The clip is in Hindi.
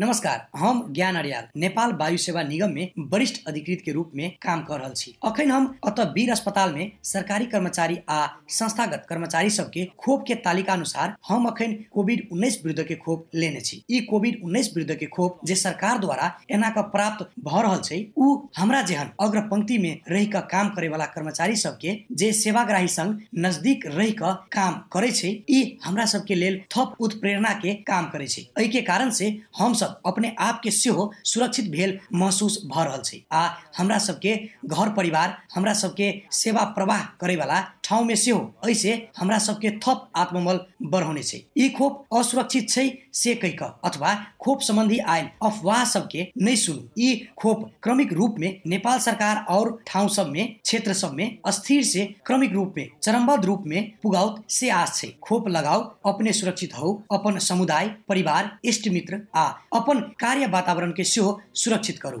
नमस्कार हम ज्ञान अरियाल नेपाल वायु सेवा निगम में वरिष्ठ अधिकृत के रूप में काम कर रहा छी अखन हम अतः वीर अस्पताल में सरकारी कर्मचारी आ संस्थागत कर्मचारी सबके खोप के तालिका अनुसार हम अखन कोविड उन्नीस विरुद्ध के खोप लेने छी कोविड उन्नीस विरुद्ध के खोप जे सरकार द्वारा एना के प्राप्त भ रहा है उ हमरा जेहन अग्र पंक्ति में रह के काम करे वाला कर्मचारी सबके जे सेवाग्राही संग नजदीक रह के काम करे छे हमरा सबके लेल थप उत्प्रेरणा के काम करे छे के कारण से हम सब अपने आप के सेहो सुरक्षित भेल महसूस भऽ रहल छै आ हमरा सबके घर परिवार हमरा सबके सेवा प्रवाह करे वाला ठाउँ में सेहो ऐसे हमरा सबके थप आत्मबल बढ़ौने छै ई खोप असुरक्षित छै से कहि अथवा खोप सम्बन्धी आयल अफवाह सबके नै सुनू ई खोप क्रमिक रूप में नेपाल सरकार और ठाउँ सब में क्षेत्र सब में अस्थिर से क्रमिक रूप में चरमबद्ध रूप में पुगाउत से आश छै खोप लगाओ अपने सुरक्षित हो अपन समुदाय परिवार इष्ट मित्र आ अपन कार्य वातावरण के सुरक्षित करू